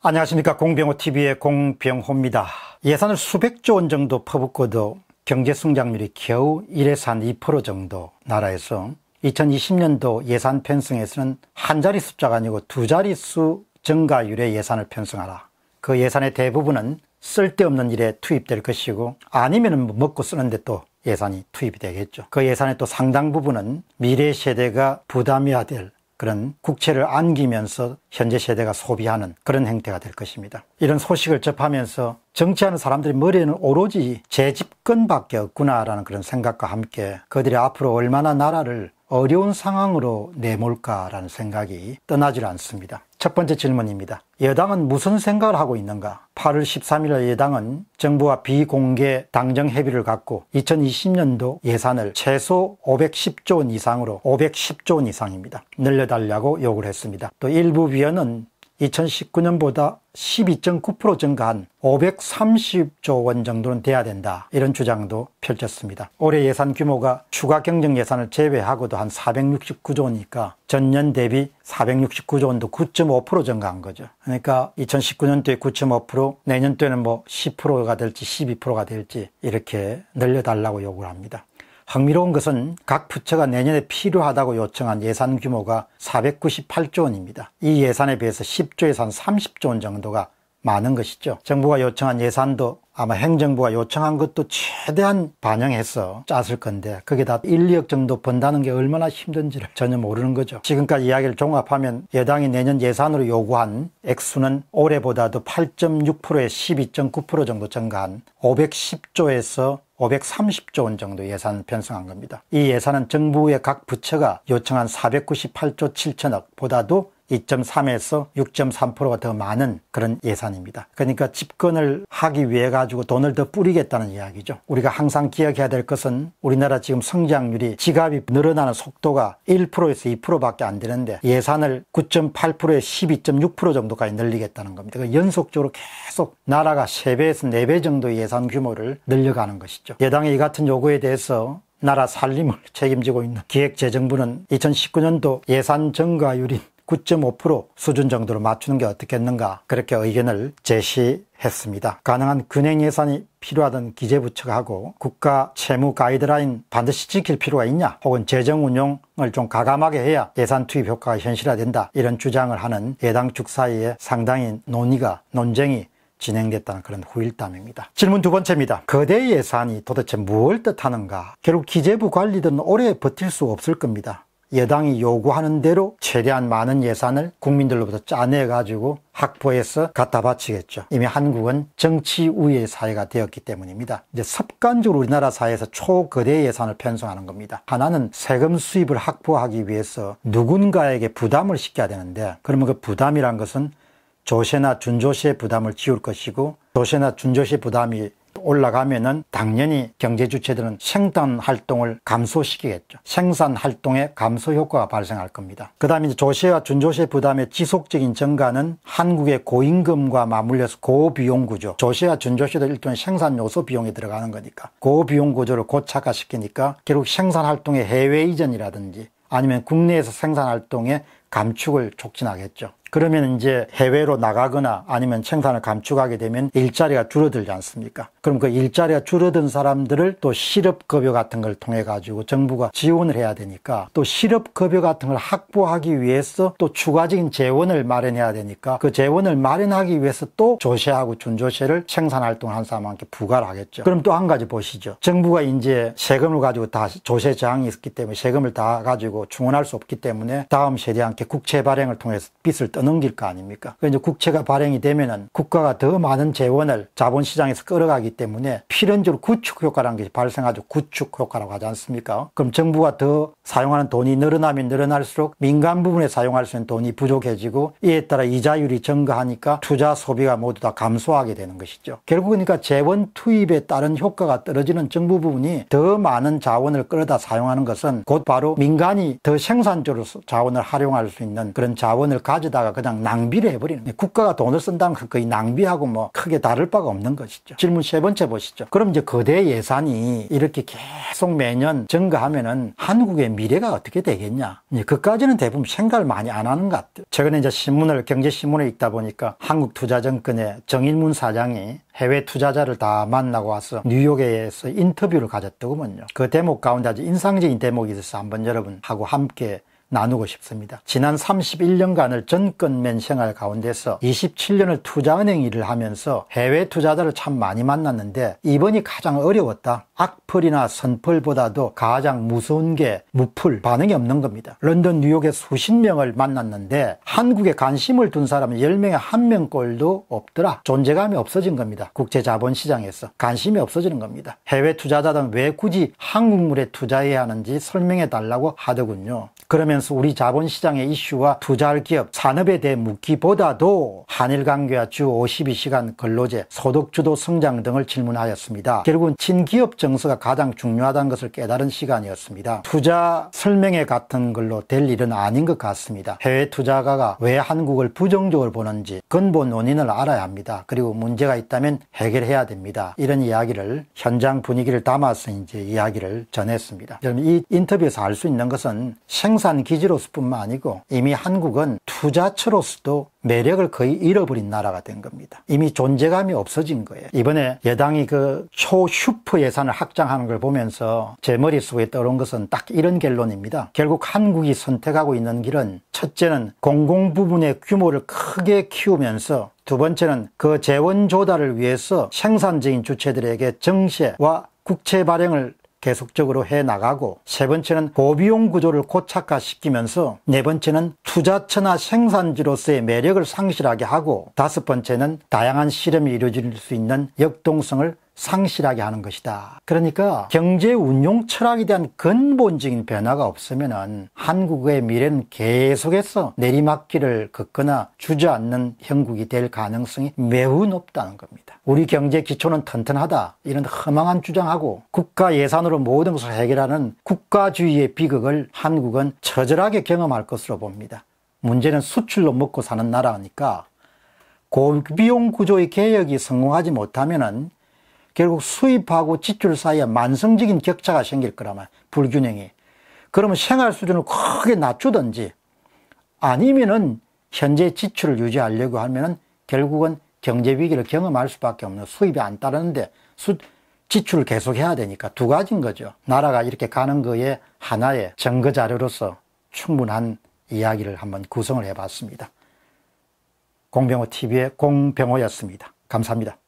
안녕하십니까 공병호TV의 공병호입니다. 예산을 수백조 원 정도 퍼붓고도 경제성장률이 겨우 1에서 한 2% 정도 나라에서 2020년도 예산 편성에서는 한 자리 숫자가 아니고 두 자릿수 증가율의 예산을 편성하라. 그 예산의 대부분은 쓸데없는 일에 투입될 것이고 아니면 뭐 먹고 쓰는데 또 예산이 투입이 되겠죠. 그 예산의 또 상당 부분은 미래 세대가 부담해야 될 그런 국채를 안기면서 현재 세대가 소비하는 그런 행태가 될 것입니다. 이런 소식을 접하면서 정치하는 사람들이 머리에는 오로지 재집권밖에 없구나라는 그런 생각과 함께 그들이 앞으로 얼마나 나라를 어려운 상황으로 내몰까라는 생각이 떠나질 않습니다. 첫 번째 질문입니다. 여당은 무슨 생각을 하고 있는가? 8월 13일 여당은 정부와 비공개 당정 협의를 갖고 2020년도 예산을 최소 510조 원 이상으로 510조 원 이상입니다. 늘려달라고 요구를 했습니다. 또 일부 위원은 2019년보다 12.9% 증가한 530조 원 정도는 돼야 된다 이런 주장도 펼쳤습니다. 올해 예산 규모가 추가 경정 예산을 제외하고도 한 469조 원이니까 전년 대비 469조 원도 9.5% 증가한 거죠. 그러니까 2019년도에 9.5% 내년도에는 뭐 10%가 될지 12%가 될지 이렇게 늘려달라고 요구를 합니다. 흥미로운 것은 각 부처가 내년에 필요하다고 요청한 예산 규모가 498조 원입니다. 이 예산에 비해서 10조에서 한 30조 원 정도가 많은 것이죠. 정부가 요청한 예산도 아마 행정부가 요청한 것도 최대한 반영해서 짰을 건데 그게 다 1, 2억 정도 번다는 게 얼마나 힘든지를 전혀 모르는 거죠. 지금까지 이야기를 종합하면 여당이 내년 예산으로 요구한 액수는 올해보다도 8.6%에 12.9% 정도 증가한 510조에서 530조 원 정도 예산 편성한 겁니다. 이 예산은 정부의 각 부처가 요청한 498조 7천억 보다도 2.3에서 6.3%가 더 많은 그런 예산입니다. 그러니까 집권을 하기 위해 가지고 돈을 더 뿌리겠다는 이야기죠. 우리가 항상 기억해야 될 것은 우리나라 지금 성장률이 지갑이 늘어나는 속도가 1%에서 2%밖에 안 되는데 예산을 9.8%에 12.6% 정도까지 늘리겠다는 겁니다. 그 연속적으로 계속 나라가 3배에서 4배 정도 예산 규모를 늘려가는 것이죠. 여당의 이 같은 요구에 대해서 나라 살림을 책임지고 있는 기획재정부는 2019년도 예산 증가율인 9.5% 수준 정도로 맞추는 게 어떻겠는가 그렇게 의견을 제시했습니다. 가능한 근행 예산이 필요하던 기재부처가 하고 국가 채무 가이드라인 반드시 지킬 필요가 있냐 혹은 재정 운용을 좀 가감하게 해야 예산 투입 효과가 현실화된다 이런 주장을 하는 예당 축 사이에 상당히 논의가 논쟁이 진행됐다는 그런 후일담입니다. 질문 두 번째입니다. 거대 예산이 도대체 무엇 뜻하는가? 결국 기재부 관리들은 오래 버틸 수 없을 겁니다. 여당이 요구하는 대로 최대한 많은 예산을 국민들로부터 짜내가지고 확보해서 갖다 바치겠죠. 이미 한국은 정치 우위의 사회가 되었기 때문입니다. 이제 습관적으로 우리나라 사회에서 초거대 예산을 편성하는 겁니다. 하나는 세금 수입을 확보하기 위해서 누군가에게 부담을 시켜야 되는데 그러면 그 부담이란 것은 조세나 준조세 부담을 지울 것이고 조세나 준조세 부담이 올라가면은 당연히 경제 주체들은 생산 활동을 감소시키겠죠. 생산 활동의 감소 효과가 발생할 겁니다. 그 다음에 이제 조세와 준조세 부담의 지속적인 증가는 한국의 고임금과 맞물려서 고비용 구조. 조세와 준조세도 일종의 생산 요소 비용이 들어가는 거니까 고비용 구조를 고착화시키니까 결국 생산 활동의 해외 이전이라든지 아니면 국내에서 생산 활동의 감축을 촉진하겠죠. 그러면 이제 해외로 나가거나 아니면 생산을 감축하게 되면 일자리가 줄어들지 않습니까? 그럼 그 일자리가 줄어든 사람들을 또 실업급여 같은 걸 통해 가지고 정부가 지원을 해야 되니까 또 실업급여 같은 걸 확보하기 위해서 또 추가적인 재원을 마련해야 되니까 그 재원을 마련하기 위해서 또 조세하고 준조세를 생산활동 을한 사람한테 부과를 하겠죠. 그럼 또 한 가지 보시죠. 정부가 이제 세금을 가지고 다 조세 저항이 있기 때문에 세금을 다 가지고 충원할 수 없기 때문에 다음 세대한테 국채 발행을 통해서 빚을 떠넘길 거 아닙니까? 그 이제 국채가 발행이 되면은 국가가 더 많은 재원을 자본시장에서 끌어가기 때문에 필연적으로 구축 효과라는 게 발생하죠. 구축 효과라고 하지 않습니까? 그럼 정부가 더 사용하는 돈이 늘어나면 늘어날수록 민간 부분에 사용할 수 있는 돈이 부족해지고 이에 따라 이자율이 증가하니까 투자 소비가 모두 다 감소하게 되는 것이죠. 결국 그러니까 재원 투입에 따른 효과가 떨어지는 정부 부분이 더 많은 자원을 끌어다 사용하는 것은 곧 바로 민간이 더 생산적으로 자원을 활용할 수 있는 그런 자원을 가져다가 그냥 낭비를 해버리는 국가가 돈을 쓴다면건 거의 낭비하고 뭐 크게 다를 바가 없는 것이죠. 질문 세 번째 보시죠. 그럼 이제 거대 예산이 이렇게 계속 매년 증가하면은 한국의 미래가 어떻게 되겠냐. 그까지는 대부분 생각을 많이 안 하는 것 같아요. 최근에 이제 신문을, 경제신문을 읽다 보니까 한국투자증권의 정인문 사장이 해외 투자자를 다 만나고 와서 뉴욕에서 인터뷰를 가졌더군요. 그 대목 가운데 아주 인상적인 대목이 있어서 한번 여러분하고 함께 나누고 싶습니다. 지난 31년간을 전권맨 생활 가운데서 27년을 투자은행 일을 하면서 해외 투자자를 참 많이 만났는데 이번이 가장 어려웠다. 악플이나 선플보다도 가장 무서운 게 무플, 반응이 없는 겁니다. 런던, 뉴욕에 수십 명을 만났는데 한국에 관심을 둔 사람은 10명에 1명꼴도 없더라. 존재감이 없어진 겁니다. 국제 자본 시장에서 관심이 없어지는 겁니다. 해외 투자자들은 왜 굳이 한국물에 투자해야 하는지 설명해 달라고 하더군요. 그러면서 우리 자본시장의 이슈와 투자할 기업, 산업에 대해 묻기보다도 한일 관계와 주 52시간 근로제, 소득주도 성장 등을 질문하였습니다. 결국은 친기업 정서가 가장 중요하다는 것을 깨달은 시간이었습니다. 투자 설명회 같은 걸로 될 일은 아닌 것 같습니다. 해외 투자가가 왜 한국을 부정적으로 보는지 근본 원인을 알아야 합니다. 그리고 문제가 있다면 해결해야 됩니다. 이런 이야기를 현장 분위기를 담아서 이제 이야기를 전했습니다. 여러분 이 인터뷰에서 알 수 있는 것은 생 생산 기지로서뿐만 아니고 이미 한국은 투자처로서도 매력을 거의 잃어버린 나라가 된 겁니다. 이미 존재감이 없어진 거예요. 이번에 여당이 그 초슈퍼 예산을 확장하는 걸 보면서 제 머릿속에 떠오른 것은 딱 이런 결론입니다. 결국 한국이 선택하고 있는 길은 첫째는 공공 부분의 규모를 크게 키우면서 두 번째는 그 재원 조달을 위해서 생산적인 주체들에게 정세와 국채 발행을 계속적으로 해 나가고 세 번째는 고비용 구조를 고착화시키면서 네 번째는 투자처나 생산지로서의 매력을 상실하게 하고 다섯 번째는 다양한 실험이 이루어질 수 있는 역동성을 상실하게 하는 것이다. 그러니까 경제 운용 철학에 대한 근본적인 변화가 없으면 한국의 미래는 계속해서 내리막길을 걷거나 주저앉는 형국이 될 가능성이 매우 높다는 겁니다. 우리 경제 기초는 튼튼하다 이런 허망한 주장하고 국가 예산으로 모든 것을 해결하는 국가주의의 비극을 한국은 처절하게 경험할 것으로 봅니다. 문제는 수출로 먹고 사는 나라니까 고비용 구조의 개혁이 성공하지 못하면 결국 수입하고 지출 사이에 만성적인 격차가 생길 거라면 불균형이. 그러면 생활 수준을 크게 낮추든지 아니면은 현재 지출을 유지하려고 하면은 결국은 경제 위기를 경험할 수밖에 없는 수입이 안 따르는데 수, 지출을 계속해야 되니까 두 가지인 거죠. 나라가 이렇게 가는 거에 하나의 증거 자료로서 충분한 이야기를 한번 구성을 해봤습니다. 공병호 TV의 공병호였습니다. 감사합니다.